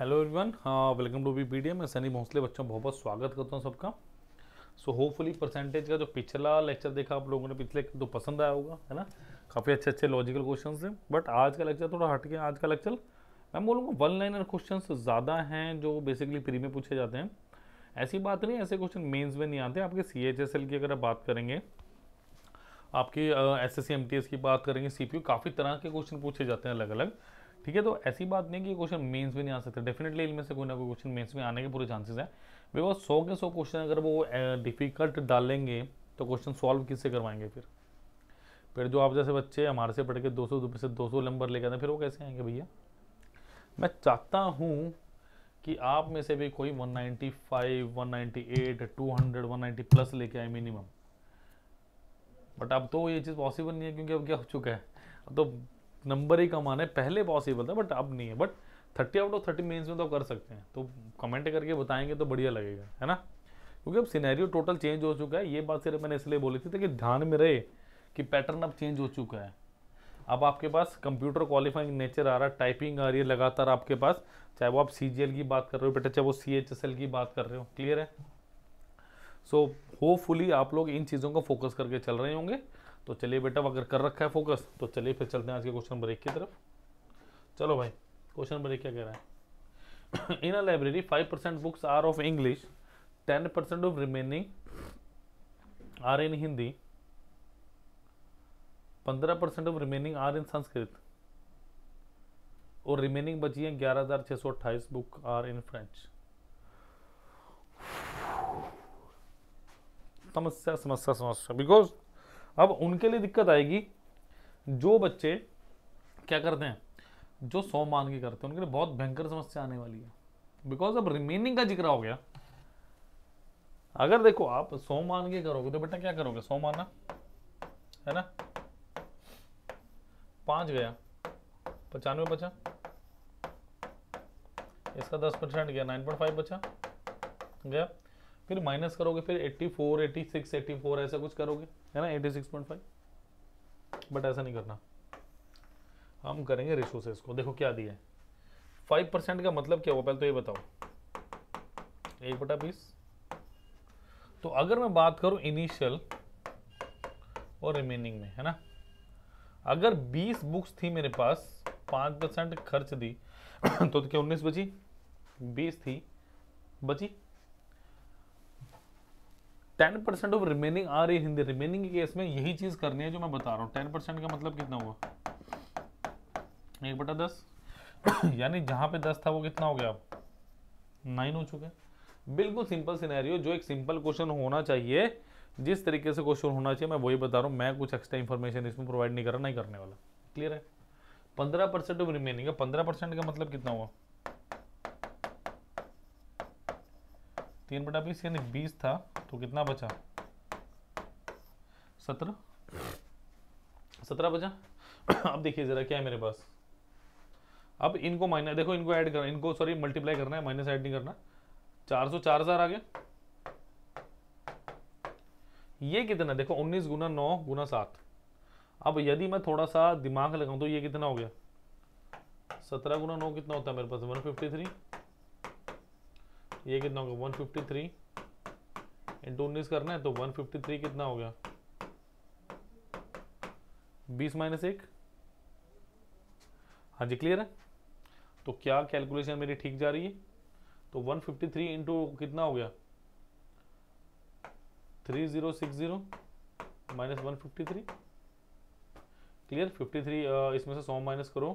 Hello everyone welcome to B P D मैं सनी भोसले बच्चों बहुत बहुत स्वागत करता हूँ सबका सो होपफुली परसेंटेज का जो पिछला लेक्चर देखा आप लोगों ने पिछले तो पसंद आया होगा है ना काफ़ी अच्छे अच्छे लॉजिकल क्वेश्चन हैं बट आज का लेक्चर थोड़ा हट गया आज का लेक्चर मैं बोलूँगा वन लाइनर क्वेश्चन ज़्यादा हैं जो बेसिकली प्री में पूछे जाते हैं ऐसी बात नहीं ऐसे क्वेश्चन मेन्स में नहीं आते आपके सी एच एस एल की अगर आप बात करेंगे आपकी S S C M T S की बात करेंगे सी पी यू काफ़ी तरह के क्वेश्चन पूछे जाते हैं अलग अलग ठीक है तो ऐसी बात नहीं कि क्वेश्चन मेंस में नहीं आ सकते डेफिनेटली इनमें से कोई ना कोई क्वेश्चन मेंस में आने के पूरे चांसेस हैं बिकॉज सौ के सौ क्वेश्चन अगर वो डिफिकल्ट डालेंगे तो क्वेश्चन सॉल्व किससे करवाएंगे फिर फिर जो आप जैसे बच्चे हमारे से पढ़ के दो सौ से दो सौ नंबर लेकर आते फिर वो कैसे आएंगे भैया मैं चाहता हूँ कि आप में से भी कोई one 195, five one ninety plus लेके आए मिनिमम बट अब तो ये चीज़ पॉसिबल नहीं है क्योंकि अब क्या हो चुका है अब तो नंबर ही कम आने पहले पॉसिबल था बट अब नहीं है but thirty out of thirty mains में तो कर सकते हैं तो कमेंट करके बताएंगे तो बढ़िया लगेगा है ना क्योंकि अब सिनेरियो टोटल चेंज हो चुका है ये बात सिर्फ मैंने इसलिए बोली थी कि ध्यान में रहे कि पैटर्न अब चेंज हो चुका है अब आपके पास कंप्यूटर क्वालिफाइंग नेचर आ रहा है टाइपिंग आ रही है लगातार आपके पास चाहे वो आप सी की बात कर रहे हो बेटा चाहे वो सी की बात कर रहे हो क्लियर है सो so, होपफुली आप लोग इन चीज़ों को फोकस करके चल रहे होंगे तो चलिए बेटा अगर कर रखा है फोकस तो चलिए फिर चलते हैं आज के क्वेश्चन नंबर एक की तरफ चलो भाई क्वेश्चन नंबर एक क्या कह रहा है in a library five percent books are of English ten percent of remaining are in Hindi पंद्रह percent of remaining are in Sanskrit और रिमेनिंग बची है ग्यारह हज़ार छह सौ अट्ठाईस बुक आर इन फ्रेंच समस्या समस्या समस्या बिकॉज अब उनके लिए दिक्कत आएगी जो बच्चे क्या करते हैं जो सौ मान के करते हैं उनके लिए बहुत भयंकर समस्या आने वाली है बिकॉज अब रिमेनिंग का जिक्र हो गया अगर देखो आप सौ मान के करोगे तो बेटा क्या करोगे सौ माना है ना पांच गया पचानवे बचा इसका दस परसेंट गया नाइन पॉइंट फाइव बचा गया फिर माइनस करोगे फिर 84, 86, 84 ऐसा कुछ करोगे है ना 86.5 बट ऐसा नहीं करना हम करेंगे रेशो को देखो क्या दिया है 5% परसेंट का मतलब क्या हुआ पहले तो ये बताओ एक बटा बीस तो अगर मैं बात करूं इनिशियल और रिमेनिंग में है ना अगर 20 बुक्स थी मेरे पास 5 परसेंट खर्च दी तो क्या 19 बची 20 थी बची टेन परसेंट ऑफ रिमेनिंग आ रही हिंदी रिमेनिंग केस में यही चीज करनी है जो मैं बता रहा हूँ टेन परसेंट का मतलब कितना हुआ एक बटा दस यानी जहां पे दस था वो कितना हो गया अब नाइन हो चुका है बिल्कुल सिंपल सिनेरियो जो एक सिंपल क्वेश्चन होना चाहिए जिस तरीके से क्वेश्चन होना चाहिए मैं वही बता रहा हूँ मैं कुछ एक्स्ट्रा इन्फॉर्मेशन इसमें प्रोवाइड नहीं कर रहा नहीं करने वाला क्लियर है पंद्रह परसेंट ऑफ रिमेनिंग है पंद्रह परसेंट का मतलब कितना हुआ तीन बटा बीस यानी बीस था तो कितना बचा सत्रह सत्रह बचा अब देखिए ज़रा क्या है मेरे पास अब इनको माइनस देखो इनको ऐड करना इनको सॉरी मल्टीप्लाई करना है माइनस ऐड नहीं करना चार सौ चार हज़ार आ गया ये कितना देखो उन्नीस गुना नौ गुना सात अब यदि मैं थोड़ा सा दिमाग लगाऊं तो ये कितना हो गया सत्रह गुना नौ कितना होता है मेरे पास वन फिफ्टी थ्री ये कितना होगा वन फिफ्टी थ्री इंटू उन्नीस करना है तो वन फिफ्टी थ्री कितना हो गया बीस माइनस एक हाँ जी क्लियर है तो क्या कैलकुलेशन मेरी ठीक जा रही है तो 153 फिफ्टी थ्री इंटू कितना हो गया 3060 zero six zero minus one fifty three clear fifty three इसमें से सौ माइनस करो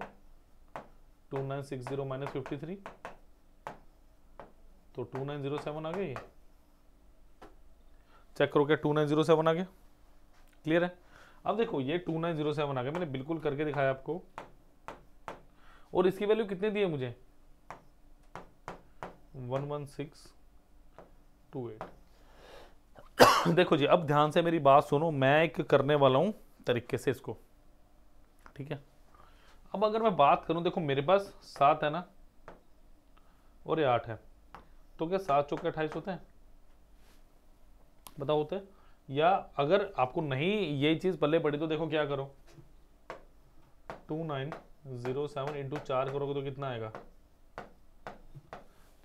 two nine six zero minus fifty three तो टू नाइन जीरो सेवन आ गया ये चेक करो क्या टू नाइन जीरो सेवन आ गया क्लियर है अब देखो ये टू नाइन जीरो सेवन आ गया मैंने बिल्कुल करके दिखाया आपको और इसकी वैल्यू कितने दी है मुझे one one six two eight देखो जी अब ध्यान से मेरी बात सुनो मैं एक करने वाला हूं तरीके से इसको ठीक है अब अगर मैं बात करूं देखो मेरे पास सात है ना और ये आठ है तो क्या सात चौके अट्ठाईस होते हैं बताओ होते हैं या अगर आपको नहीं ये चीज पल्ले पड़ी तो देखो क्या करो two nine zero seven into चार करोगे तो कितना आएगा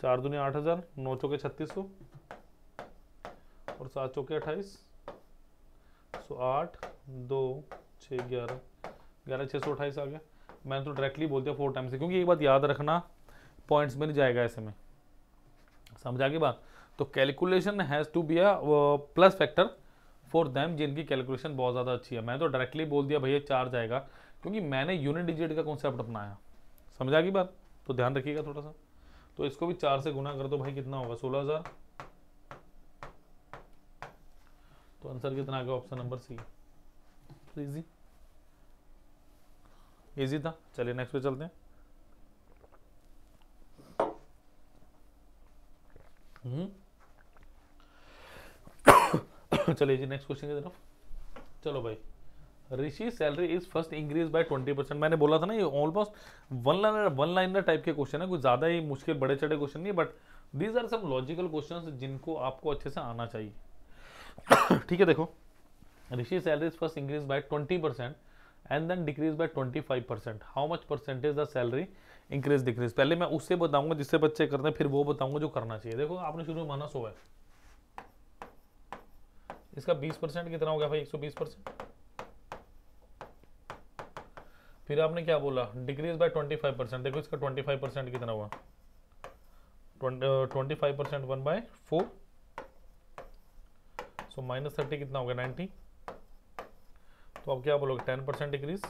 चार दुनिया आठ हजार नौ चौके छत्तीस सौ और सात चौके अट्ठाईस सो आठ दो छः ग्यारह ग्यारह छः सौ अट्ठाईस आ गया मैंने तो डायरेक्टली बोल दिया फोर टाइम्स क्योंकि एक बात याद रखना पॉइंट्स में नहीं जाएगा ऐसे में समझा आ गई बात तो calculation has to be a plus factor for them जिनकी कैलकुलेशन बहुत ज़्यादा अच्छी है मैं तो डायरेक्टली बोल दिया भैया चार जाएगा क्योंकि मैंने यूनिट डिजिट का कॉन्सेप्ट अपनाया समझा की बात तो ध्यान रखिएगा थोड़ा सा तो इसको भी चार से गुना कर दो भाई कितना होगा सोलह हज़ार तो आंसर कितना आ गया option number C easy easy था चलिए नेक्स्ट पे चलते हैं हम्म। चलिए जी नेक्स्ट क्वेश्चन की तरफ चलो भाई Rishi salary is first increase by twenty percent मैंने बोला था ना ये almost one liner one liner type के क्वेश्चन है कुछ ज़्यादा ही मुश्किल बड़े चढ़े क्वेश्चन नहीं but these are some logical question जिनको आपको अच्छे से आना चाहिए ठीक है देखो Rishi salary is first increase by twenty percent and then decrease by twenty five percent how much percentage the salary increase decrease पहले मैं उससे बताऊंगा जिससे बच्चे करते हैं फिर वो बताऊंगा जो करना चाहिए देखो आपने शुरू में माना सो है इसका बीस परसेंट कितना हो गया भाई एक सौ बीस परसेंट फिर आपने क्या बोला decrease by twenty five percent देखो इसका ट्वेंटी फाइव परसेंट कितना हुआ twenty five percent one by four so minus thirty कितना हो गया नाइन्टी तो आप क्या बोलोगे टेन परसेंट डिक्रीज़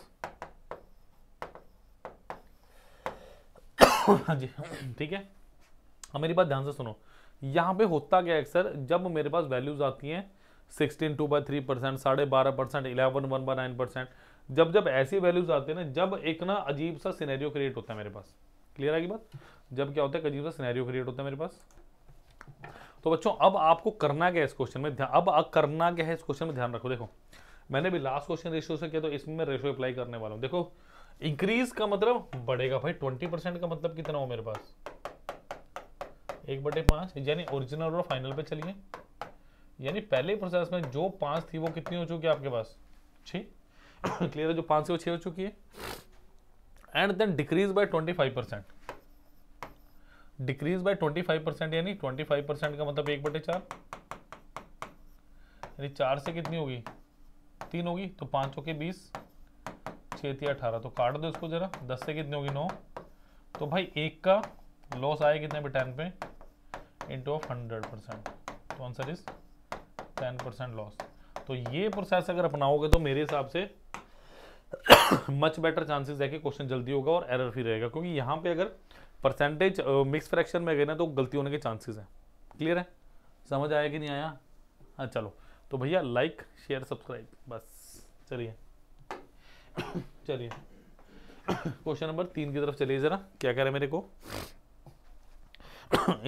हाँ जी ठीक है अब मेरी बात ध्यान से सुनो यहाँ पे होता क्या अक्सर जब मेरे पास वैल्यूज आती हैं sixteen two by three percent साढ़े बारह परसेंट eleven one by nine percent जब जब ऐसी वैल्यूज आते हैं ना जब एक ना अजीब सा सिनेरियो क्रिएट होता है मेरे पास क्लियर आगी बात जब क्या होता है अजीब सा सिनेरियो क्रिएट होता है मेरे पास तो बच्चों अब आपको करना क्या है इस क्वेश्चन में ध्यान अब करना क्या है इस क्वेश्चन में ध्यान रखो देखो मैंने भी लास्ट क्वेश्चन रेशियो से किया तो इसमें मैं रेशियो अप्लाई करने वाला हूँ देखो इंक्रीज का मतलब बढ़ेगा भाई ट्वेंटी परसेंट का मतलब कितना हो मेरे पास एक बटे पांच यानी ओरिजिनल और फाइनल पे चलिए यानी पहले प्रोसेस में जो पांच थी वो कितनी हो चुकी है आपके पास छी क्लियर है जो पांच से वो छह हो चुकी है and then decrease by twenty five percent decrease by twenty five percent यानी ट्वेंटी फाइव परसेंट का मतलब एक बटे चार यानी चार से कितनी होगी तीन होगी तो पांच हो के बीस छः अठारह तो काट दो इसको ज़रा दस से कितने होगी नौ तो भाई एक का लॉस आया कितने पे टेन पे इंटू ऑफ हंड्रेड परसेंट तो answer is ten percent loss तो ये प्रोसेस अगर अपनाओगे तो मेरे हिसाब से मच बेटर चांसेस है कि क्वेश्चन जल्दी होगा और एरर फ्री रहेगा क्योंकि यहाँ पे अगर परसेंटेज मिक्स फ्रैक्शन में गए ना तो गलती होने के चांसेस हैं क्लियर है समझ आया कि नहीं आया हाँ चलो तो भैया लाइक शेयर सब्सक्राइब बस चलिए चलिए क्वेश्चन नंबर तीन की तरफ चलिए ज़रा क्या कह रहे मेरे को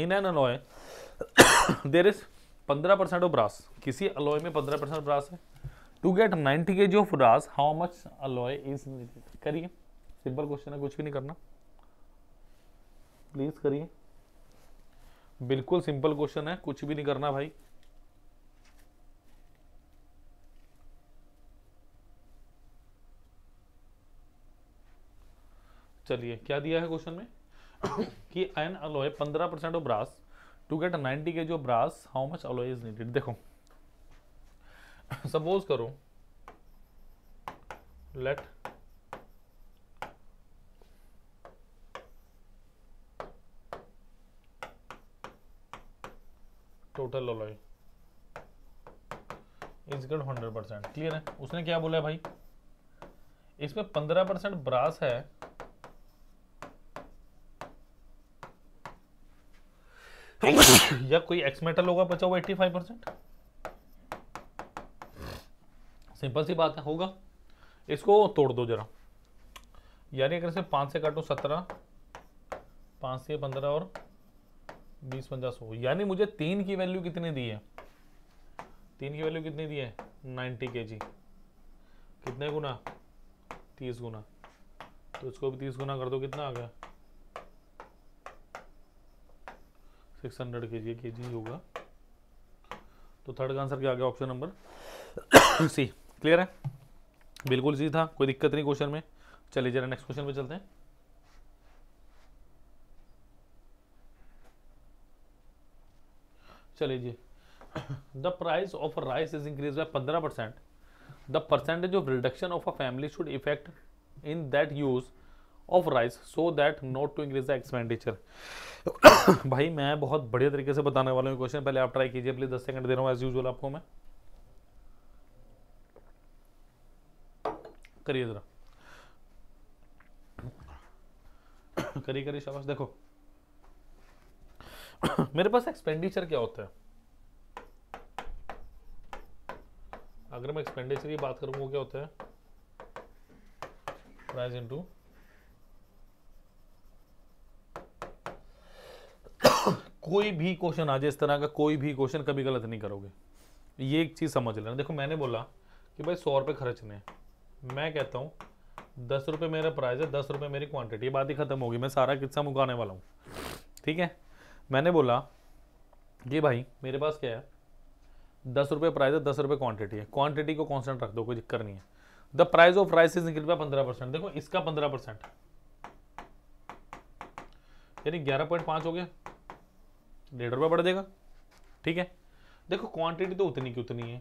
in an alloy there is पंद्रह परसेंट ऑफ ब्रास किसी अलॉय में पंद्रह परसेंट ब्रास है to get ninety K G of brass how much alloy is करिए सिंपल क्वेश्चन है कुछ भी नहीं करना प्लीज़ करिए बिल्कुल सिंपल क्वेश्चन है कुछ भी नहीं करना भाई चलिए क्या दिया है क्वेश्चन में कि an alloy 15 percent of brass to get 90 K जो brass how much alloy is needed देखो सपोज करो let total alloy is get hundred percent clear है उसने क्या बोला है भाई इसमें पंद्रह परसेंट ब्रास है या कोई एक्स मेटल होगा बचा हुआ एट्टी फाइव परसेंट सिंपल सी बात है होगा इसको तोड़ दो जरा यानी अगर इसे पाँच से काटो सत्रह पाँच से पंद्रह और बीस पंद्रह सौ यानी मुझे तीन की वैल्यू कितनी दी है तीन की वैल्यू कितनी दी है नाइन्टी के जी कितने गुना तीस गुना तो इसको भी तीस गुना कर दो कितना आ गया सिक्स हंड्रेड के जी के जी होगा तो थर्ड का आंसर क्या आ गया ऑप्शन नंबर सी क्लियर है बिल्कुल सी था कोई दिक्कत नहीं क्वेश्चन में चलिए जरा नेक्स्ट क्वेश्चन पे चलते हैं चलिए जी the price of rice is increase by पंद्रह percent the percentage of reduction of a family should effect in that use of rice so that not to increase the expenditure भाई मैं बहुत बढ़िया तरीके से बताने वाला हूँ क्वेश्चन पहले आप ट्राई कीजिए प्लीज दस सेकंड दे रहा हूँ एज यूजल आपको मैं करिए जरा करिए करिए शाबाश देखो मेरे पास एक्सपेंडिचर क्या होता है अगर मैं एक्सपेंडिचर की बात करूँ वो क्या होता है प्राइस इनटू कोई भी क्वेश्चन आ जाए इस तरह का कोई भी क्वेश्चन कभी गलत नहीं करोगे ये एक चीज़ समझ लेना देखो मैंने बोला कि भाई सौ रुपये खर्चने हैं मैं कहता हूँ दस रुपये मेरा प्राइस है दस रुपये मेरी क्वांटिटी ये बात ही ख़त्म होगी मैं सारा किस्सा मुकाने वाला हूँ ठीक है मैंने बोला जी भाई मेरे पास क्या है दस रुपये प्राइस है दस रुपये क्वांटिटी है क्वांटिटी को कॉन्स्टेंट रख दो कोई दिक्कत नहीं है the price of rice is निकल पाया पंद्रह परसेंट देखो इसका पंद्रह परसेंट यानी ग्यारह पॉइंट पाँच हो गया डेढ़ रुपये बढ़ देगा ठीक है देखो क्वांटिटी तो उतनी की उतनी है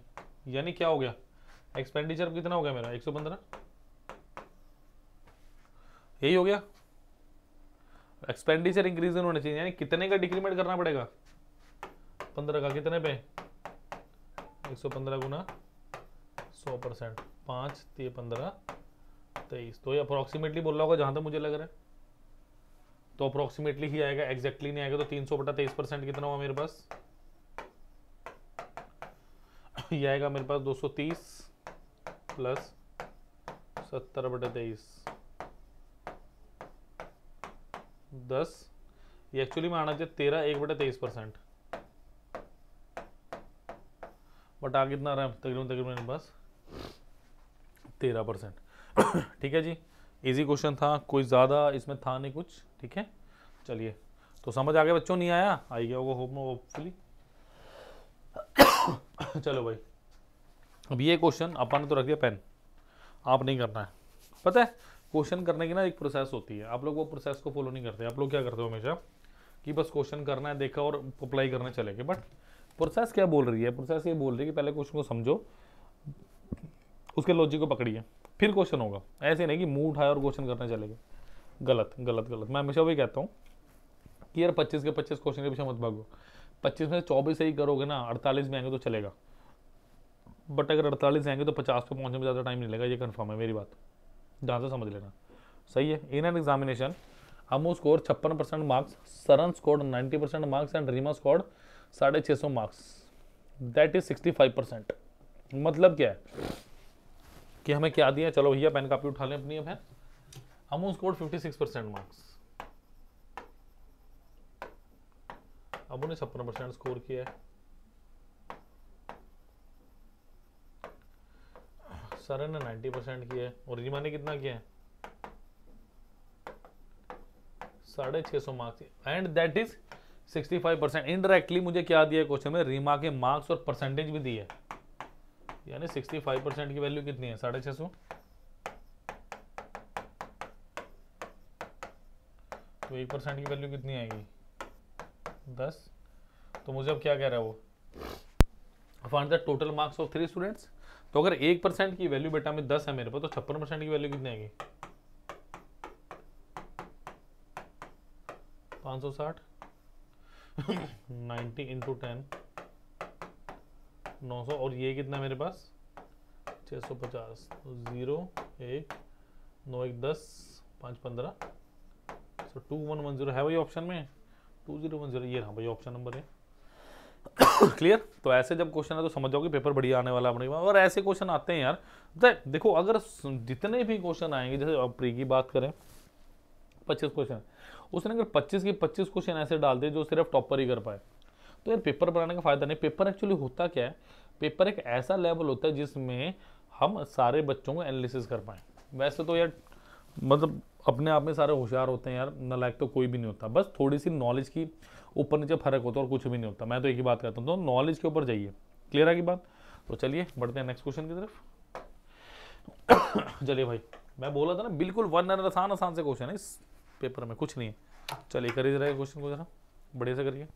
यानी क्या हो गया एक्सपेंडिचर कितना हो गया मेरा एक सौ पंद्रह यही हो गया एक्सपेंडिचर इंक्रीज होना चाहिए यानी कितने का डिक्रीमेंट करना पड़ेगा पंद्रह का कितने पे एक सौ पंद्रह गुना सौ परसेंट पाँच पंद्रह तेईस तो ये अप्रोक्सीमेटली बोल रहा होगा जहाँ तक मुझे लग रहा है तो अप्रोक्सीमेटली ही आएगा एग्जैक्टली नहीं आएगा तो तीन सौ बटा तेईस परसेंट कितना हुआ मेरे पास ये आएगा मेरे पास दो सौ तीस प्लस सत्तर बटा तेईस दस ये एक्चुअली में आना चाहिए तेरह एक बटा तेईस परसेंट बट आ कितना रहा है तकरीबन तकरीबन मेरे पास तेरह परसेंट ठीक है जी इजी क्वेश्चन था कोई ज़्यादा इसमें था नहीं कुछ ठीक है चलिए तो समझ आ गया बच्चों नहीं आया आ गया होगा होप होपफुली चलो भाई अब ये क्वेश्चन अपन ने तो रख दिया पेन आप नहीं करना है पता है क्वेश्चन करने की ना एक प्रोसेस होती है आप लोग वो प्रोसेस को फॉलो नहीं करते आप लोग क्या करते हो हमेशा कि बस क्वेश्चन करना है देखा और अप्लाई करने चले गए बट प्रोसेस क्या बोल रही है प्रोसेस ये बोल रही है कि पहले क्वेश्चन को समझो उसके लॉजिक को पकड़िए फिर क्वेश्चन होगा ऐसे नहीं कि मुंह उठाए और क्वेश्चन करने चले गए गलत गलत गलत मैं हमेशा वही कहता हूँ कि यार पच्चीस के पच्चीस क्वेश्चन के पीछे मत भागो पच्चीस में से सही ही करोगे ना अड़तालीस में आएंगे तो चलेगा बट अगर अड़तालीस आएंगे तो पचास पे पहुँचने में ज़्यादा टाइम नहीं लगेगा ये कन्फर्म है मेरी बात जहाँ से समझ लेना सही है in an examination Amu score छप्पन percent marks Saran score ninety percent marks and Reema score साढ़े छः सौ marks that is sixty five percent मतलब क्या है कि हमें क्या दिया चलो भैया पेन कापी उठा लें अपनी अब है Amun fifty six percent marks अब ने छप्पन परसेंट स्कोर किया है सर ने नाइन्टी परसेंट किया है और रिमा ने कितना किया है साढ़े छः सौ marks and that is sixty five percent indirectly मुझे क्या दिया क्वेश्चन में रीमा के मार्क्स और परसेंटेज भी दिए है यानी 65 परसेंट की वैल्यू कितनी है साढ़े छः सौ तो एक परसेंट की वैल्यू कितनी आएगी दस तो मुझे अब क्या कह रहा है वो find the total marks of three students तो अगर एक परसेंट की वैल्यू बेटा में दस है मेरे पास तो छप्पन परसेंट की वैल्यू कितनी आएगी पाँच सौ साठ नाइन्टी इंटू टेन नौ सौ और ये कितना मेरे पास छ सौ पचास तो ज़ीरो एक नौ एक दस पाँच पंद्रह so two one one zero है वही ऑप्शन में टू ज़ीरो वन ज़ीरो ये हाँ भाई ऑप्शन नंबर है क्लियर तो ऐसे जब क्वेश्चन है तो समझ जाओ कि पेपर बढ़िया आने वाला अपने और ऐसे क्वेश्चन आते हैं यार तो देखो अगर जितने भी क्वेश्चन आएंगे जैसे अब प्री की बात करें पच्चीस क्वेश्चन उसने अगर पच्चीस के पच्चीस क्वेश्चन ऐसे डाल दिए जो सिर्फ टॉपर ही कर पाए तो यार पेपर बनाने का फ़ायदा नहीं पेपर एक्चुअली होता क्या है पेपर एक ऐसा लेवल होता है जिसमें हम सारे बच्चों को एनालिसिस कर पाएँ वैसे तो यार मतलब अपने आप में सारे होशियार होते हैं यार नलायक तो कोई भी नहीं होता बस थोड़ी सी नॉलेज की ऊपर नीचे फर्क होता है और कुछ भी नहीं होता मैं तो एक ही बात करता हूँ तो नॉलेज के ऊपर जाइए क्लियर है की बात तो चलिए बढ़ते हैं नेक्स्ट क्वेश्चन की तरफ चलिए भाई मैं बोला था ना बिल्कुल वन एंड आसान आसान से क्वेश्चन है इस पेपर में कुछ नहीं है चलिए करिए क्वेश्चन को जरा बढ़िया से करिए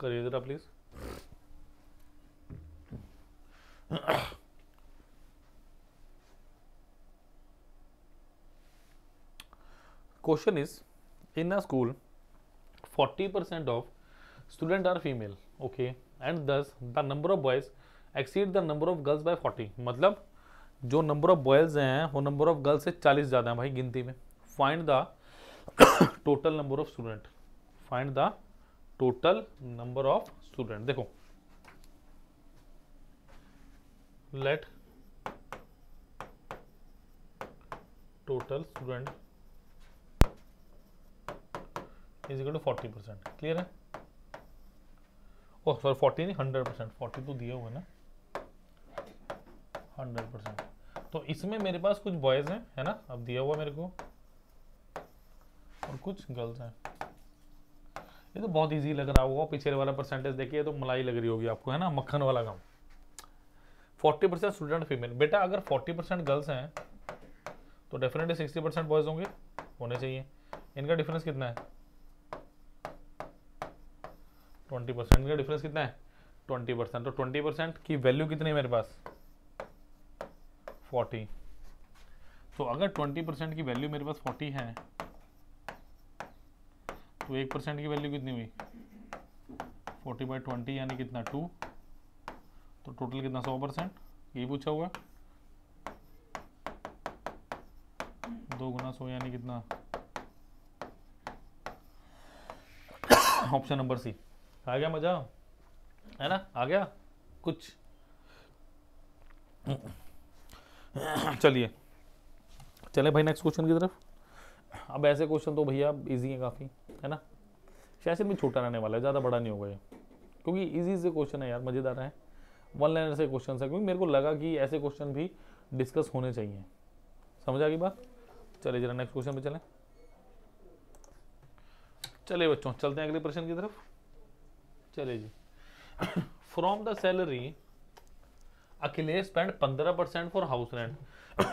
करिए जरा please question is in a school forty percent of student are female okay and thus the number of boys exceed the number of girls by forty मतलब जो नंबर ऑफ बॉयज हैं वो नंबर ऑफ गर्ल्स से चालीस ज्यादा है भाई गिनती में find the total number of student find the total number of student देखो let total student is equal to forty percent clear है सॉरी oh, फोर्टी नहीं हंड्रेड परसेंट फोर्टी तो दिए हुए ना हंड्रेड परसेंट तो इसमें मेरे पास कुछ बॉयज़ हैं है ना अब दिया हुआ मेरे को और कुछ गर्ल्स हैं ये तो बहुत इजी लग रहा होगा पिछले वाला परसेंटेज देखिए तो मलाई लग रही होगी आपको है ना मक्खन वाला काम फोर्टी परसेंट स्टूडेंट फीमेल बेटा अगर फोर्टी परसेंट गर्ल्स हैं तो डेफिनेटली सिक्सटी परसेंट बॉयज होंगे होने चाहिए इनका डिफरेंस कितना है ट्वेंटी परसेंट इनका डिफरेंस कितना है ट्वेंटी परसेंट तो ट्वेंटी परसेंट की वैल्यू कितनी है मेरे पास फोर्टी तो so, अगर ट्वेंटी परसेंट की वैल्यू मेरे पास फोर्टी है तो एक परसेंट की वैल्यू कितनी हुई फोर्टी बाई ट्वेंटी यानी कितना टू तो टोटल कितना सौ परसेंट ये पूछा हुआ दो गुना सौ यानी कितना ऑप्शन नंबर सी आ गया मज़ा है ना आ गया कुछ चलिए चले भाई नेक्स्ट क्वेश्चन की तरफ अब ऐसे क्वेश्चन तो भैया इजी है काफ़ी है ना सेशन भी छोटा रहने वाला है ज़्यादा बड़ा नहीं होगा ये क्योंकि इजी से क्वेश्चन है यार मज़ेदार है वन लाइनर से क्वेश्चन है क्योंकि मेरे को लगा कि ऐसे क्वेश्चन भी डिस्कस होने चाहिए समझ आ गई बात चलिए जरा नेक्स्ट क्वेश्चन पे चलें चलिए बच्चों चलते हैं अगले प्रश्न की तरफ चलिए जी from the salary Akhilesh spend पंद्रह percent for house rent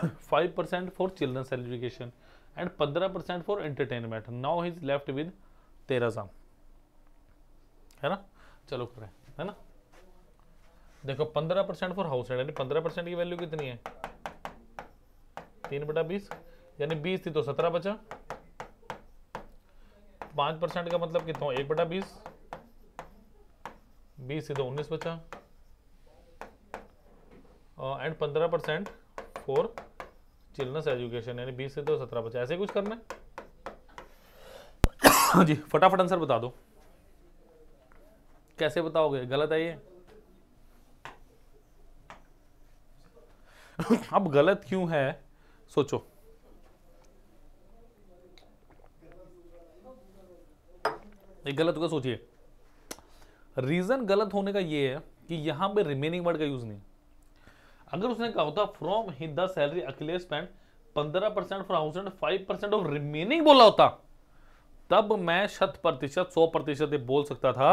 five percent for children's education and पंद्रह percent for entertainment now is left with तेरह सम है ना चलो करें है ना देखो पंद्रह परसेंट फॉर हाउस रेंट यानी पंद्रह परसेंट की वैल्यू कितनी है तीन बटा बीस यानी बीस थी तो सत्रह बचा पांच परसेंट का मतलब कितना एक बटा बीस बीस थी तो उन्नीस बचा एंड पंद्रह परसेंट फॉर चिल्ड्रंस एजुकेशन यानी बीस से दो सत्रह बच्चे ऐसे कुछ करना है जी फटाफट आंसर बता दो कैसे बताओगे गलत है ये अब गलत क्यों है सोचो एक गलत होगा सोचिए रीजन गलत होने का ये है कि यहां पे रिमेनिंग वर्ड का यूज नहीं अगर उसने कहा होता from the salary Akhilesh spent पंद्रह percent for house and five percent of remaining बोला होता तब मैं शत प्रतिशत सौ प्रतिशत बोल सकता था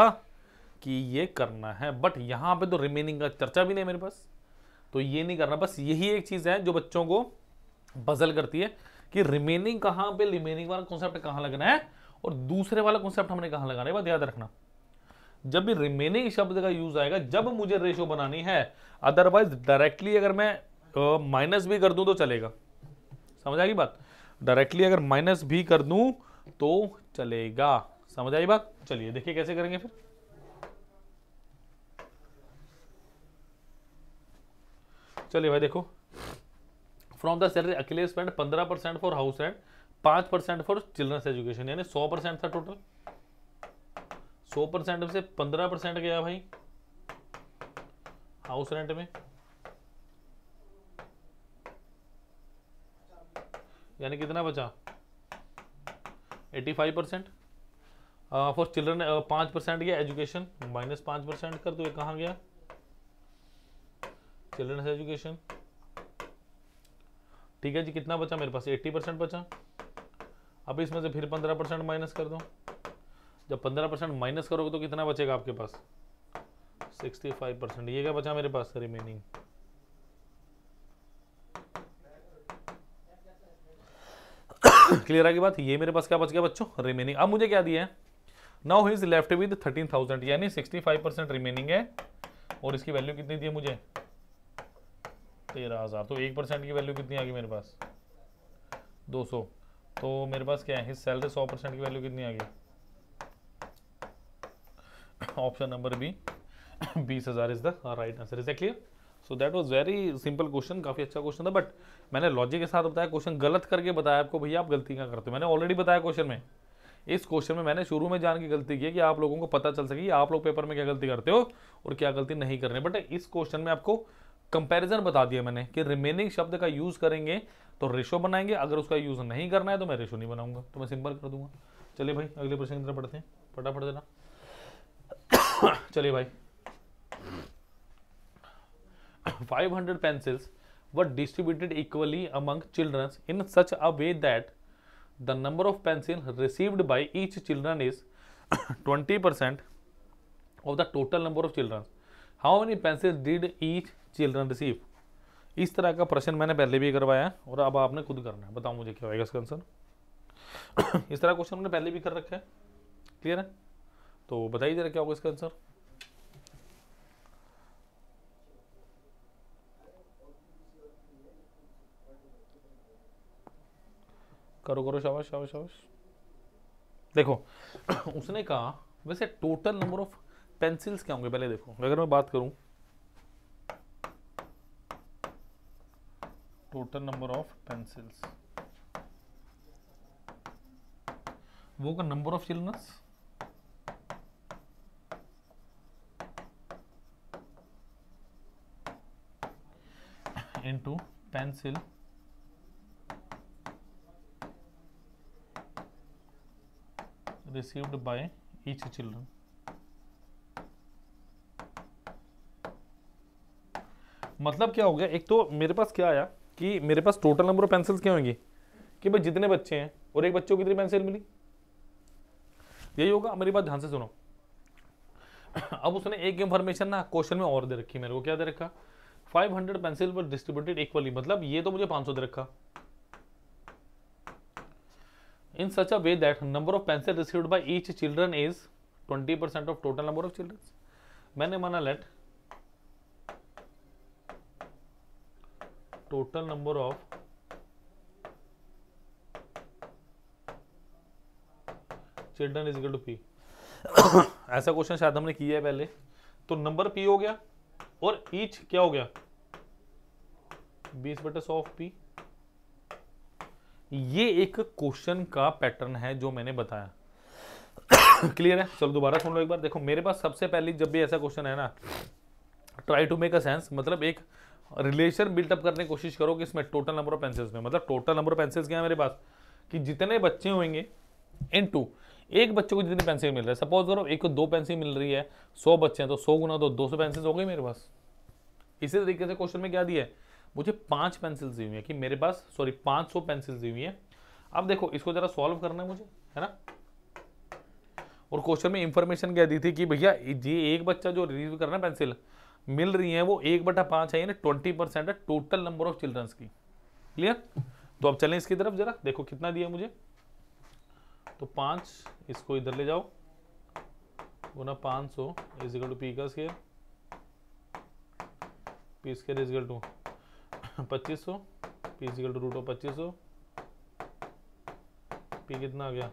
कि ये करना है बट यहाँ पे तो रिमेनिंग का चर्चा भी नहीं मेरे पास तो ये नहीं करना बस यही एक चीज़ है जो बच्चों को बजल करती है कि रिमेनिंग कहाँ पे रिमेनिंग वाला कॉन्सेप्ट कहाँ लगना है और दूसरे वाला कॉन्सेप्ट हमने कहाँ लगाना है बात याद रखना जब भी रिमेनिंग शब्द का यूज आएगा जब मुझे रेशो बनानी है अदरवाइज डायरेक्टली अगर मैं माइनस भी कर दूं तो चलेगा समझ आएगी बात डायरेक्टली अगर माइनस भी कर दूं तो चलेगा समझ आई बात चलिए देखिए कैसे करेंगे फिर चलिए भाई देखो from the salary Akhilesh spend पंद्रह परसेंट फॉर हाउस रेंट पांच परसेंट फॉर चिल्ड्रंस एजुकेशन यानी सौ परसेंट था टोटल सौ परसेंट से पंद्रह परसेंट गया भाई हाउस रेंट में यानी कितना बचा eighty five percent for children पांच परसेंट गया एजुकेशन माइनस पांच परसेंट कर तो ये कहा गया चिल्ड्रन एजुकेशन ठीक है जी कितना बचा मेरे पास एट्टी परसेंट बचा अब इसमें से फिर पंद्रह परसेंट माइनस कर दो जब पंद्रह परसेंट माइनस करोगे तो कितना बचेगा आपके पास सिक्सटी फाइव परसेंट ये क्या बचा मेरे पास रिमेनिंग क्लियर आगे बात ये मेरे पास क्या बच गया बच्चों रिमेनिंग अब मुझे क्या दिया है now is left with thirteen thousand यानी सिक्सटी फाइव परसेंट रिमेनिंग है और इसकी वैल्यू कितनी दी है मुझे तेरह हज़ार तो एक परसेंट की वैल्यू कितनी आ गई मेरे पास दो सौ तो मेरे पास क्या है इस सैलरी सौ परसेंट की वैल्यू कितनी आ गई ऑप्शन नंबर बी बीस हज़ार is the right answer is clear so that was very simple question काफ़ी अच्छा क्वेश्चन था बट मैंने लॉजिक के साथ बताया क्वेश्चन गलत करके बताया आपको भैया आप गलती क्या करते हो मैंने ऑलरेडी बताया क्वेश्चन में इस क्वेश्चन में मैंने शुरू में जान के गलती की है कि आप लोगों को पता चल सके आप लोग पेपर में क्या गलती करते हो और क्या गलती नहीं कर रहे बट इस क्वेश्चन में आपको कंपैरिजन बता दिया मैंने कि रिमेनिंग शब्द का यूज़ करेंगे तो रेशो बनाएंगे अगर उसका यूज़ नहीं करना है तो मैं रेशो नहीं बनाऊंगा तो मैं सिंपल कर दूंगा चलिए भाई अगले प्रश्न की तरफ पढ़ते हैं फटाफट देना चलिए भाई five hundred pencils were distributed equally among children in such a way that the number of pencil received by each children is twenty percent of the total number of children how many pencil did each children receive इस तरह का प्रश्न मैंने पहले भी करवाया और अब आपने खुद करना है बताओ मुझे क्या होगा इसका आंसर इस तरह क्वेश्चन मैंने पहले भी कर रखा है क्लियर है तो बताइए ज़रा क्या होगा इसका आंसर करो करो शाबाश शाबाश शाबाश देखो उसने कहा वैसे टोटल नंबर ऑफ पेंसिल्स क्या होंगे पहले देखो अगर मैं बात करूं टोटल नंबर ऑफ पेंसिल्स वो का number of children's into pencil received by each children मतलब क्या हो गया एक तो मेरे पास क्या आया कि मेरे पास टोटल नंबर ऑफ पेंसिल्स क्या होंगे कि भाई जितने बच्चे हैं और एक बच्चों की कितनी पेंसिल मिली यही होगा मेरी बात ध्यान से सुनो अब उसने एक इंफॉर्मेशन ना क्वेश्चन में और दे रखी मेरे को क्या दे रखा 500 पेंसिल वर डिस्ट्रीब्यूटेड इक्वली मतलब ये तो मुझे पांच सौ दे रखा in such a way that number of pencil received by each children is twenty percent of total number of children मैंने माना let total number of children is two P ऐसा क्वेश्चन शायद हमने किया है पहले तो नंबर पी हो गया और ईच क्या हो गया बीस बटे सौ ऑफ पी ये एक क्वेश्चन का पैटर्न है जो मैंने बताया क्लियर है चलो दोबारा सुन लो एक बार देखो मेरे पास सबसे पहले जब भी ऐसा क्वेश्चन है ना try to make a sense मतलब एक रिलेशन बिल्टअप करने की कोशिश करो कि इसमें टोटल नंबर ऑफ पेंसिल्स में मतलब टोटल नंबर ऑफ पेंसिल्स क्या है मेरे पास कि जितने बच्चे होंगे इन टू एक बच्चे को जितनी पेंसिल मिल रही है सपोज करो एक को दो पेंसिल मिल रही है सौ बच्चे हैं तो सौ गुना दो दो सौ पेंसिल हो गई मेरे पास इसी तरीके से क्वेश्चन में क्या दिया है मुझे पांच पेंसिल्स दी हुई हैं कि मेरे पास सॉरी पांच सौ पेंसिल्स दी हुई हैं अब देखो इसको ज़रा सॉल्व करना है मुझे है ना और क्वेश्चन में इंफॉर्मेशन क्या दी थी कि भैया ये एक बच्चा जो रिलीव है पेंसिल मिल रही है वो एक बटा पांच है यानी ट्वेंटी परसेंट है टोटल नंबर ऑफ चिल्ड्रंस की क्लियर तो अब चलें इसकी तरफ जरा देखो कितना दिया मुझे तो पांच इसको इधर ले जाओ गुना पांच सौ इजिकल टू पी का square P square equal to पच्चीस सौ P equal to root of पच्चीस सौ पी कितना आ गया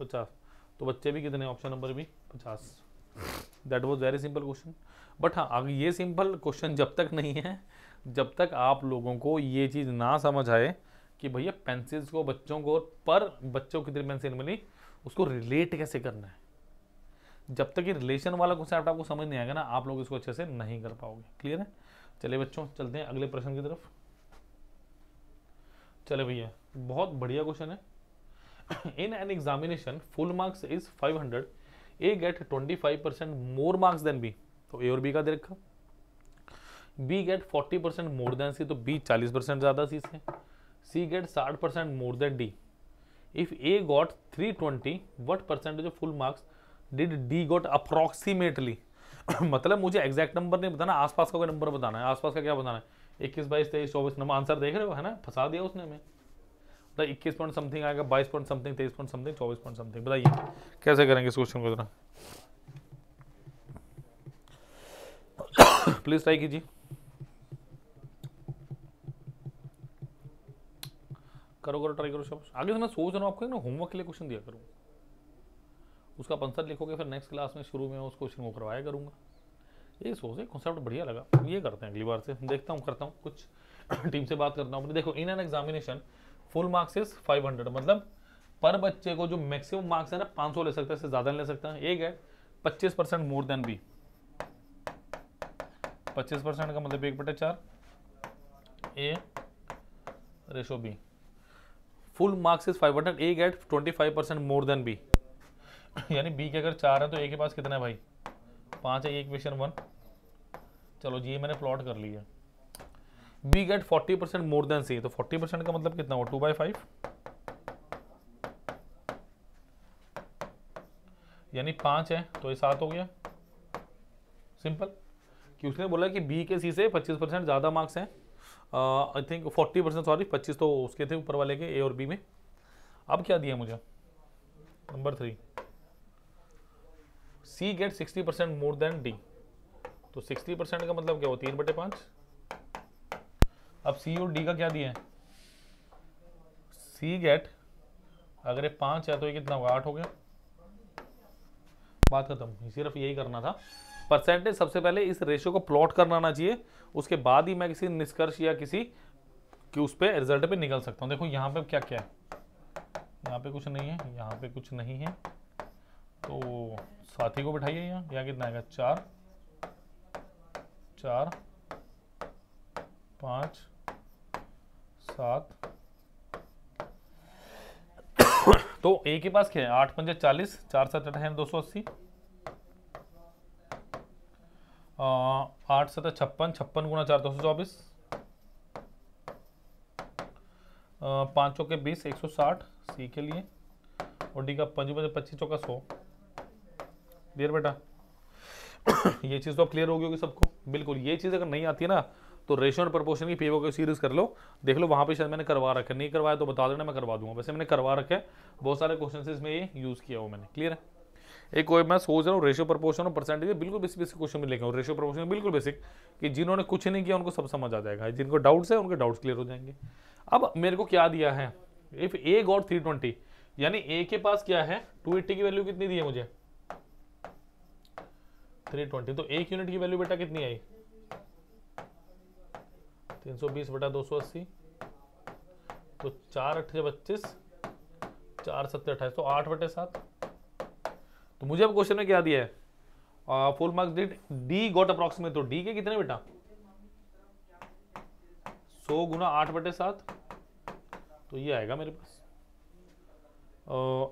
पचास तो बच्चे भी कितने ऑप्शन नंबर भी पचास that was very simple question but हाँ अगर ये सिंपल क्वेश्चन जब तक नहीं है जब तक आप लोगों को ये चीज़ ना समझ आए कि भैया पेंसिल्स को बच्चों को पर बच्चों कितनी पेंसिल मिली उसको रिलेट कैसे करना है जब तक ये रिलेशन वाला कॉन्सेप्ट आपको समझ नहीं आएगा ना आप लोग इसको अच्छे से नहीं कर पाओगे क्लियर है चलिए बच्चों चलते हैं अगले प्रश्न की तरफ चले भैया बहुत बढ़िया क्वेश्चन है in an examination full marks is 500 A get 25 percent more marks than B तो ए और बी का दे रखा B get 40 percent more than C तो बी 40 परसेंट ज़्यादा सी से C get 60 percent more than D if A got 320 what percentage of full marks did D got approximately मतलब मुझे एग्जैक्ट नंबर नहीं बताना आसपास का कोई नंबर बताना है आसपास का क्या बताना है इक्कीस बाईस तेईस चौबीस नंबर आंसर देख रहे हो है ना फंसा दिया उसने हमें मतलब इक्कीस पॉइंट समथिंग आएगा बाईस पॉइंट समथिंग तेईस पॉइंट समथिंग चौबीस पॉइंट समथिंग बताइए कैसे करेंगे इस क्वेश्चन को जरा प्लीज़ ट्राई कीजिए करो करो ट्राई करो सब आगे से मैं सोच रहा हूँ आपको ना होमवर्क के लिए क्वेश्चन दिया करूँ उसका आंसर लिखोगे फिर नेक्स्ट क्लास में शुरू में उस क्वेश्चन को करवाया करूँगा ये सोच रहे कॉन्सेप्ट बढ़िया लगा ये करते हैं अगली बार से देखता हूँ करता हूँ कुछ टीम से बात करता हूँ अपने देखो in an examination full marks is five मतलब पर बच्चे को जो मैक्सिमम मार्क्स है ना पाँच ले सकता है इससे ज़्यादा ले सकता है एक है पच्चीस परसेंट मोर देन बी पच्चीस परसेंट का मतलब एक बटे चार A ratio B full marks is hundred A get five percent more than B यानी बी के अगर चार है तो ए के पास कितना है भाई पाँच है ये इक्वेशन वन चलो जी मैंने प्लॉट कर लिया B get forty percent more than C तो फोर्टी परसेंट का मतलब कितना हो टू बाई फाइव यानी पाँच है तो ये सात हो गया सिंपल कि उसने बोला कि बी के सी से पच्चीस परसेंट ज़्यादा मार्क्स हैं I think forty percent sorry पच्चीस तो उसके थे ऊपर वाले के ए और बी में अब क्या दिया मुझे number three C get sixty percent more than D तो सिक्सटी परसेंट का मतलब क्या हो तीन बटे पांच अब सी और डी का क्या दिया है सी गेट अगर ये पाँच है तो ये कितना होगा आठ हो गया बात खत्म सिर्फ यही करना था परसेंटेज सबसे पहले इस रेशियो को प्लॉट करना आना चाहिए उसके बाद ही मैं किसी निष्कर्ष या किसी कि उस पर रिजल्ट पे निकल सकता हूँ देखो यहाँ पे क्या क्या है यहाँ पे कुछ नहीं है यहाँ पे कुछ नहीं है तो साथी को बिठाइए यहाँ यहाँ कितना आएगा चार चार पाँच सात तो ए के पास क्या है आठ पंजे चालीस चार सत अठा दो सौ अस्सी आठ सत छप्पन छप्पन गुना चार दो सौ चौबीस पाँच चौके बीस एक सौ साठ सी के लिए और डी का पंच पच्चीस चौका सौ देर बेटा ये चीज़ तो आप क्लियर होगी होगी सबको बिल्कुल ये चीज़ अगर नहीं आती है ना तो रेशियो और प्रपोर्शन की पीओ की सीरीज कर लो देख लो वहाँ पे शायद मैंने करवा रखा नहीं करवाया तो बता देना मैं करवा दूंगा वैसे मैंने करवा रखा है बहुत सारे क्वेश्चन इसमें ये यूज़ किया हुआ मैंने क्लियर है एक कोई मैं सोच रहा हूँ रेशियो प्रपोर्शन और परसेंटेज बिल्कुल बेसिक बेसिक क्वेश्चन में लिखा हूँ रेशियो प्रपोर्शन बिल्कुल बेसिक कि जिन्होंने कुछ नहीं किया उनको सब समझ आ जाएगा जिनको डाउट्स है उनके डाउट्स क्लियर हो जाएंगे अब मेरे को क्या दिया है if A got three twenty यानी ए के पास क्या है टू एट्टी की वैल्यू कितनी दी है मुझे थ्री ट्वेंटी तो एक यूनिट की वैल्यू बेटा कितनी आई तीन सौ बीस बेटा दो सौ अस्सी तो चार अट्ठे बत्तीस चार सत्तर अट्ठाईस तो आठ बटे सात तो मुझे अब क्वेश्चन में क्या दिया है full marks did D got approximate तो डी के कितने बेटा सो गुना आठ बटे सात तो ये आएगा मेरे पास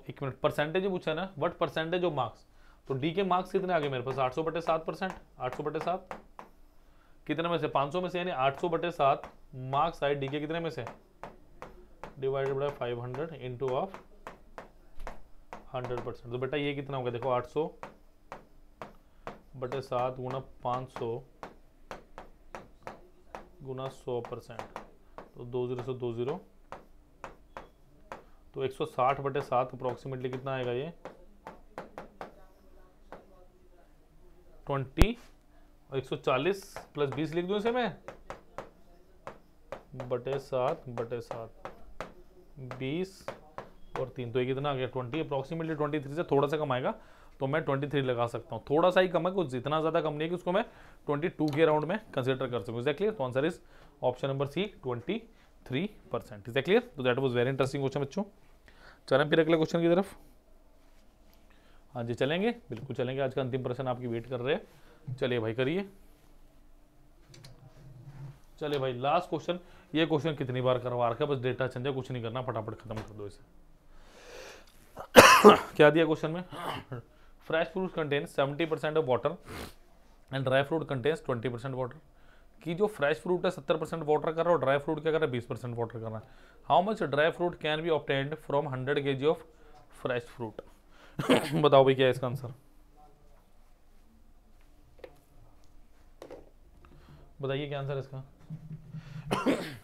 एक मिनट परसेंटेज पूछा ना वट परसेंटेज ऑफ मार्क्स तो डी के मार्क्स कितने आ गए मेरे पास आठ सौ बटे सात परसेंट आठ सौ बटे सात कितने में से पांच सौ में से यानी आठ सौ बटे सात मार्क्स आए डी के कितने में से divided by five hundred into of hundred percent तो बेटा ये कितना होगा देखो आठ सौ बटे सात गुना पाँच सौ गुना सौ परसेंट तो दो जीरो से दो जीरो तो एक सौ साठ बटे सात अप्रॉक्सीमेटली कितना आएगा ये ट्वेंटी और एक सौ चालीस प्लस बीस लिख दूं इसे मैं बटे सात बटे सात बीस और तीन तो ये कितना आ गया ट्वेंटी अप्रॉक्सीमेटली ट्वेंटी थ्री से थोड़ा सा कम आएगा तो मैं ट्वेंटी थ्री लगा सकता हूँ थोड़ा सा ही कम है कुछ जितना ज़्यादा कम नहीं है कि उसको मैं ट्वेंटी टू के राउंड में कंसिडर कर सकूँ इज क्लियर तो answer is option number C twenty three percent is clear तो that was very interesting question बच्चों चलें फिर अगले क्वेश्चन की तरफ हाँ जी चलेंगे बिल्कुल चलेंगे आज का अंतिम प्रश्न आपकी वेट कर रहे हैं चलिए भाई करिए चलिए भाई लास्ट क्वेश्चन ये क्वेश्चन कितनी बार करवा रखा है बस डेटा चेंज है कुछ नहीं करना फटाफट खत्म कर दो इसे क्या दिया क्वेश्चन में fresh fruit contain seventy percent of water and dry fruit contain twenty percent water की जो फ्रेश फ्रूट है सत्तर परसेंट वाटर कर रहा है और ड्राई फ्रूट क्या कर रहा है बीस परसेंट वाटर कर रहा है how much dry fruit can be obtained from hundred K G of fresh fruit बताओ भाई क्या है इसका आंसर बताइए क्या आंसर इसका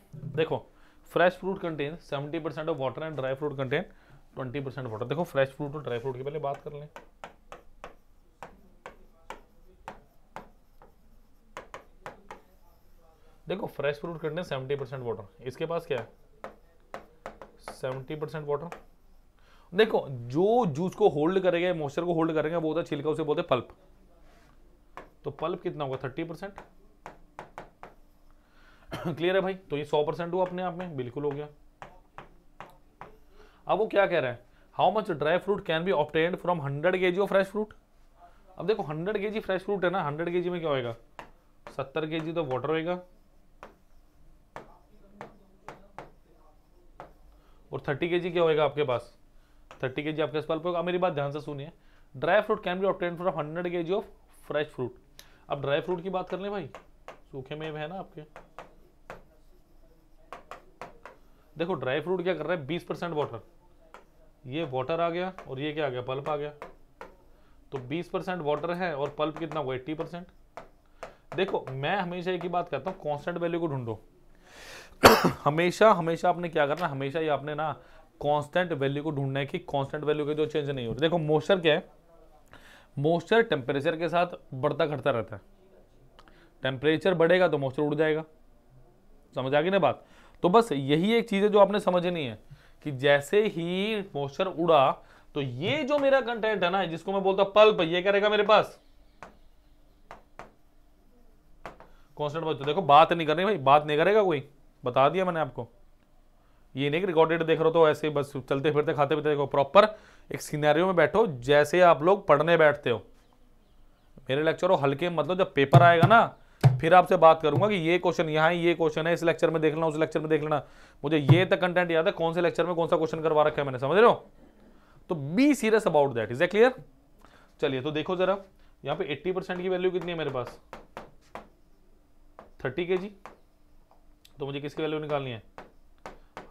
देखो fresh fruit contain 70 percent of water and dry fruit contain 20 percent water देखो फ्रेश फ्रूट और ड्राई फ्रूट की पहले बात कर लें देखो fresh fruit contain 70 percent water इसके पास क्या है 70 परसेंट वाटर देखो जो जूस को होल्ड करेगा मॉइस्चर को होल्ड करेगा वो होता है छिलका उसे बोलते हैं पल्प तो पल्प कितना होगा थर्टी परसेंट क्लियर है भाई तो ये सौ परसेंट हुआ अपने आप में बिल्कुल हो गया अब वो क्या कह रहे हैं how much dry fruit can be obtain from hundred K G of fresh fruit अब देखो हंड्रेड के जी फ्रेश फ्रूट है ना हंड्रेड के जी में क्या होगा सत्तर के जी तो वाटर होगा और थर्टी के जी क्या होगा आपके पास थर्टी के जी आपके पास पल्प होगा मेरी बात ध्यान से सुनिए dry fruit can be obtain from hundred K G of fresh fruit अब ड्राई फ्रूट की बात कर लें भाई सूखे में है ना आपके देखो ड्राई फ्रूट क्या कर रहा है बीस परसेंट वाटर ये वाटर आ गया और ये क्या आ गया पल्प आ गया तो बीस परसेंट वाटर है और पल्प कितना हुआ एट्टी परसेंट देखो मैं हमेशा एक ही बात करता हूँ कांस्टेंट वैल्यू को ढूंढो हमेशा हमेशा आपने क्या करना हमेशा ही आपने ना कांस्टेंट वैल्यू को ढूंढना है कि कांस्टेंट वैल्यू के जो चेंज नहीं हो रही देखो मोस्चर क्या है मोस्चर टेम्परेचर के साथ बढ़ता घटता रहता है टेम्परेचर बढ़ेगा तो मोस्चर उड़ जाएगा समझ आ गई ना बात तो बस यही एक चीज़ है जो आपने समझनी है कि जैसे ही मोस्चर उड़ा तो ये जो मेरा कंटेंट है ना जिसको मैं बोलता पल्प ये क्या रहेगा मेरे पास कॉन्स्टेंट बच्चों देखो बात नहीं कर रही भाई बात नहीं करेगा कोई बता दिया मैंने आपको ये नहीं कि रिकॉर्डेड देख रहे हो तो ऐसे बस चलते फिरते खाते पीते देखो प्रॉपर एक सीनारियो में बैठो जैसे आप लोग पढ़ने बैठते हो मेरे लेक्चर हो हल्के मतलब जब पेपर आएगा ना फिर आपसे बात करूंगा कि ये क्वेश्चन यहाँ ये क्वेश्चन है इस लेक्चर में देख लेना उस लेक्चर में देख लेना मुझे ये तक कंटेंट याद है कौन से लेक्चर में कौन सा क्वेश्चन करवा रखा है मैंने समझ रहे हो तो be serious about that is a clear चलिए तो देखो जरा यहाँ पे 80 परसेंट की वैल्यू कितनी है मेरे पास 30 के जी तो मुझे किसकी वैल्यू निकालनी है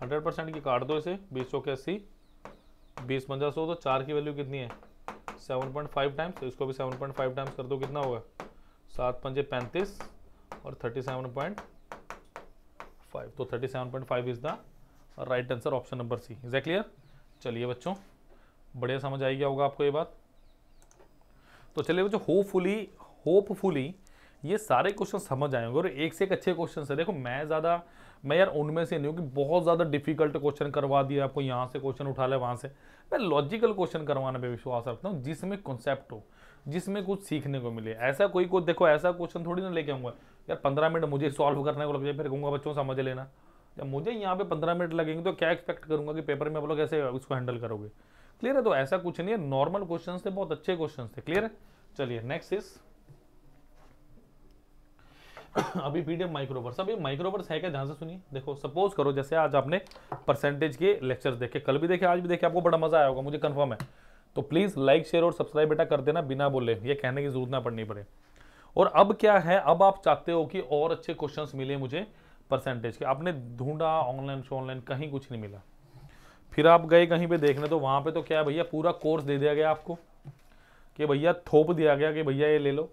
हंड्रेड परसेंट की काट दो इसे बीस सौ के अस्सी बीस पंजा सौ तो चार की वैल्यू कितनी है सेवन पॉइंट फाइव टाइम्स इसको भी सेवन पॉइंट फाइव टाइम्स कर दो कितना होगा सात पंजे पैंतीस और थर्टी सेवन पॉइंट फाइव तो thirty seven point five is the right answer option number C is clear चलिए बच्चों बढ़िया समझ आई गया होगा आपको ये बात तो चलिए बच्चों होपफुली होपफुली ये सारे क्वेश्चन समझ आएंगे और एक से एक अच्छे क्वेश्चन है देखो मैं ज़्यादा मैं यार उनमें से नहीं हूँ कि बहुत ज़्यादा डिफिकल्ट क्वेश्चन करवा दिया आपको यहाँ से क्वेश्चन उठा लें वहाँ से मैं लॉजिकल क्वेश्चन करवाने पर विश्वास रखता हूँ जिसमें कॉन्सेप्ट हो जिसमें कुछ सीखने को मिले ऐसा कोई को देखो ऐसा क्वेश्चन थोड़ी ना लेके आऊँगा यार पंद्रह मिनट मुझे सॉल्व करने को लग जाए फिर कहूँगा बच्चों समझ लेना जब मुझे यहाँ पे पंद्रह मिनट लगेंगे तो क्या एक्सपेक्ट करूँगा कि पेपर में आप लोग कैसे उसको हैंडल करोगे क्लियर है तो ऐसा कुछ नहीं है नॉर्मल क्वेश्चन थे बहुत अच्छे क्वेश्चन थे क्लियर है चलिए नेक्स्ट इज़ अभी पीडीएफ माइक्रोवर्स अभी माइक्रोवर्स है क्या ध्यान से सुनिए देखो सपोज करो जैसे आज आपने परसेंटेज के लेक्चर्स देखे कल भी देखे आज भी देखे आपको बड़ा मजा आया होगा मुझे कन्फर्म है तो प्लीज़ लाइक शेयर और सब्सक्राइब बेटा कर देना बिना बोले ये कहने की जरूरत ना पड़नी पड़े और अब क्या है अब आप चाहते हो कि और अच्छे क्वेश्चंस मिले मुझे परसेंटेज के आपने ढूंढा ऑनलाइन शो ऑनलाइन कहीं कुछ नहीं मिला फिर आप गए कहीं पे देखने तो वहां पे तो क्या है भैया पूरा कोर्स दे दिया गया आपको कि भैया थोप दिया गया कि भैया ये ले लो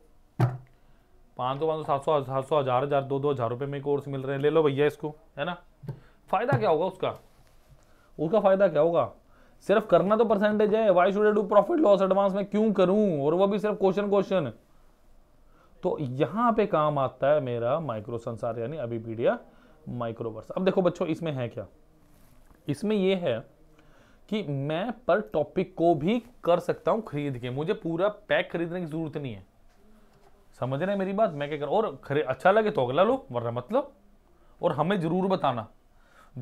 पाँच सौ पाँच सौ सात सौ सात सौ हज़ार हज़ार दो दो हज़ार रुपये में कोर्स मिल रहे हैं ले लो भैया इसको है ना फ़ायदा क्या होगा उसका उसका फ़ायदा क्या होगा सिर्फ करना तो परसेंटेज है why should do profit loss advance में क्यों करूं और वो भी सिर्फ क्वेश्चन क्वेश्चन तो यहाँ पे काम आता है मेरा माइक्रो संसार यानी अभिपीडिया माइक्रोवर्स अब देखो बच्चों इसमें है क्या इसमें ये है कि मैं पर टॉपिक को भी कर सकता हूँ खरीद के मुझे पूरा पैक खरीदने की जरूरत नहीं है समझ रहे हैं मेरी बात मैं क्या कर और खरे अच्छा लगे तो अगला लो वरना मतलब और हमें ज़रूर बताना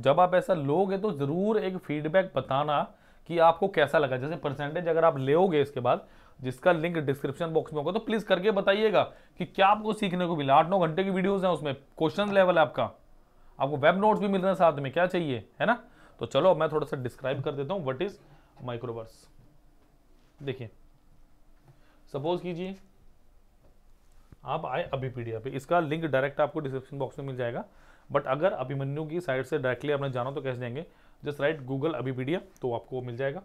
जब आप ऐसा लोगे तो ज़रूर एक फीडबैक बताना कि आपको कैसा लगा जैसे परसेंटेज अगर आप लेोगे इसके बाद जिसका लिंक डिस्क्रिप्शन बॉक्स में होगा तो प्लीज़ करके बताइएगा कि क्या आपको सीखने को मिला आठ नौ घंटे की वीडियोज़ हैं उसमें क्वेश्चन लेवल है आपका आपको वेब नोट्स भी मिल रहे हैं साथ में क्या चाहिए है ना तो चलो मैं थोड़ा सा डिस्क्राइब कर देता हूँ वट इज़ माइक्रोवर्स देखिए सपोज कीजिए आप आए अभिपीडिया पे इसका लिंक डायरेक्ट आपको डिस्क्रिप्शन बॉक्स में मिल जाएगा बट अगर अभिमन्यु की साइड से डायरेक्टली आपने जाना तो कैसे जाएंगे जस्ट राइट गूगल अभिपीडिया तो आपको मिल जाएगा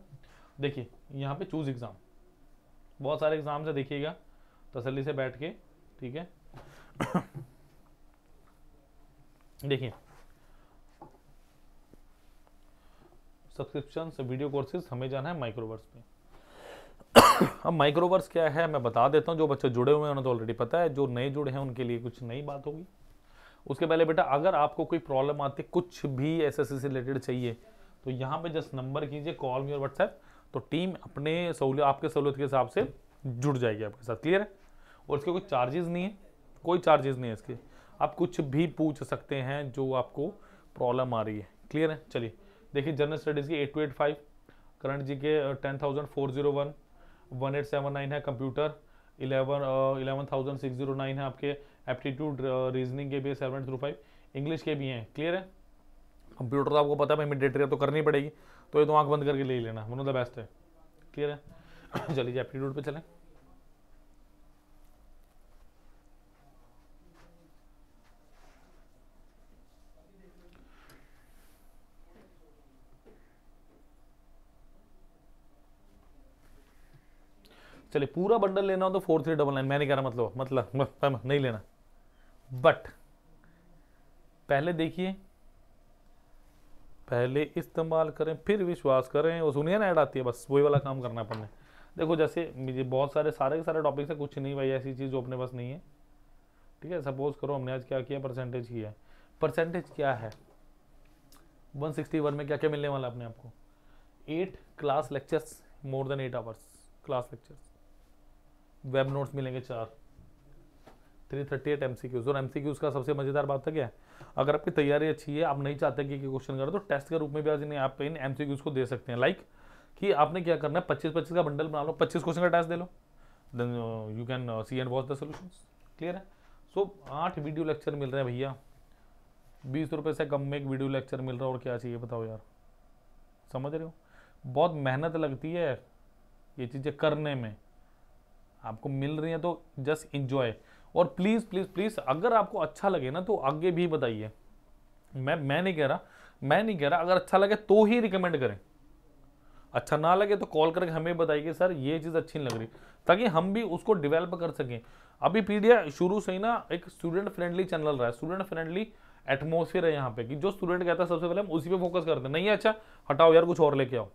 देखिए यहाँ पे चूज़ एग्ज़ाम बहुत सारे एग्जाम है देखिएगा तसली से बैठ के ठीक है देखिए सब्सक्रिप्शन वीडियो कोर्सेज हमें जाना है माइक्रोवर्स पे अब माइक्रोवर्स क्या है मैं बता देता हूँ जो बच्चे जुड़े हुए हैं उन्हें तो ऑलरेडी पता है जो नए जुड़े हैं उनके लिए कुछ नई बात होगी उसके पहले बेटा अगर आपको कोई प्रॉब्लम आती कुछ भी एस से रिलेटेड चाहिए तो यहाँ पे जस्ट नंबर कीजिए कॉल मी और व्हाट्सएप तो टीम अपने सहूलियत आपके सहूलियत के हिसाब से जुड़ जाएगी आपके साथ क्लियर है और इसके कोई चार्जेस नहीं है कोई चार्जेस नहीं है इसके आप कुछ भी पूछ सकते हैं जो आपको प्रॉब्लम आ रही है क्लियर है चलिए देखिए जनरल स्टडीज़ की eight two eight five current G K ten thousand four zero one one eight seven nine है computer eleven eleven thousand six zero nine है आपके एप्टीट्यूड रीजनिंग uh, के भी है सेवन थ्रू फाइव इंग्लिश के भी हैं क्लियर है कंप्यूटर तो आपको पता है भाई मिडेटरी तो करनी पड़ेगी तो ये तो आँख बंद करके ले लेना वन ऑफ द बेस्ट है क्लियर है चलिए एप्टीट्यूड पर चलें चलिए पूरा बंडल लेना हो तो फोर थ्री डबल नाइन मैं नहीं कह रहा मतलब मतलब, मतलब नहीं लेना बट पहले देखिए पहले इस्तेमाल करें फिर विश्वास करें वो सुनिए ना ऐड आती है बस वही वाला काम करना अपन देखो जैसे मुझे बहुत सारे सारे के सारे टॉपिक्स हैं कुछ नहीं भाई ऐसी चीज़ जो अपने पास नहीं है ठीक है सपोज करो हमने आज क्या किया परसेंटेज किया है परसेंटेज क्या है 161 में क्या क्या मिलने वाला है अपने आपको eight class lectures more than eight hours class lectures web notes मिलेंगे चार three thirty eight M C Qs और एम सी क्यूज का सबसे मज़ेदार बात है क्या अगर आपकी तैयारी अच्छी है आप नहीं चाहते कि क्वेश्चन करें तो टेस्ट के रूप में भी आज आप इन एम सी क्यूज को दे सकते हैं लाइक कि आपने क्या करना है पच्चीस पच्चीस का बंडल बना लो पच्चीस क्वेश्चन का टेस्ट दे लो then you can see and watch the solution clear है सो आठ वीडियो लेक्चर मिल रहे हैं भैया बीस रुपये से कम में एक वीडियो लेक्चर मिल रहा है और क्या चाहिए बताओ यार समझ रहे हो बहुत मेहनत लगती है ये चीज़ें करने में आपको मिल रही है तो जस्ट इंजॉय और प्लीज़ प्लीज़ प्लीज़ अगर आपको अच्छा लगे ना तो आगे भी बताइए मैं मैं नहीं कह रहा मैं नहीं कह रहा अगर अच्छा लगे तो ही रिकमेंड करें अच्छा ना लगे तो कॉल करके हमें बताइए सर ये चीज़ अच्छी नहीं लग रही ताकि हम भी उसको डिवेलप कर सकें अभी पीडिया शुरू से ही ना एक स्टूडेंट फ्रेंडली चैनल रहा है स्टूडेंट फ्रेंडली एटमोसफियर है यहाँ पे कि जो स्टूडेंट कहता है सबसे पहले हम उसी पे फोकस करते हैं नहीं अच्छा हटाओ यार कुछ और लेके आओ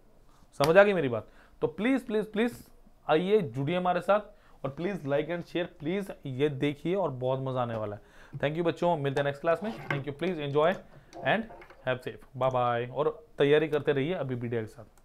समझ आ गई मेरी बात तो प्लीज़ प्लीज़ प्लीज़ आइए जुड़िए हमारे साथ और please like and share please ये देखिए और बहुत मज़ा आने वाला है थैंक यू बच्चों मिलते हैं नेक्स्ट क्लास में thank you please enjoy and have safe bye bye और तैयारी करते रहिए अभी भी के साथ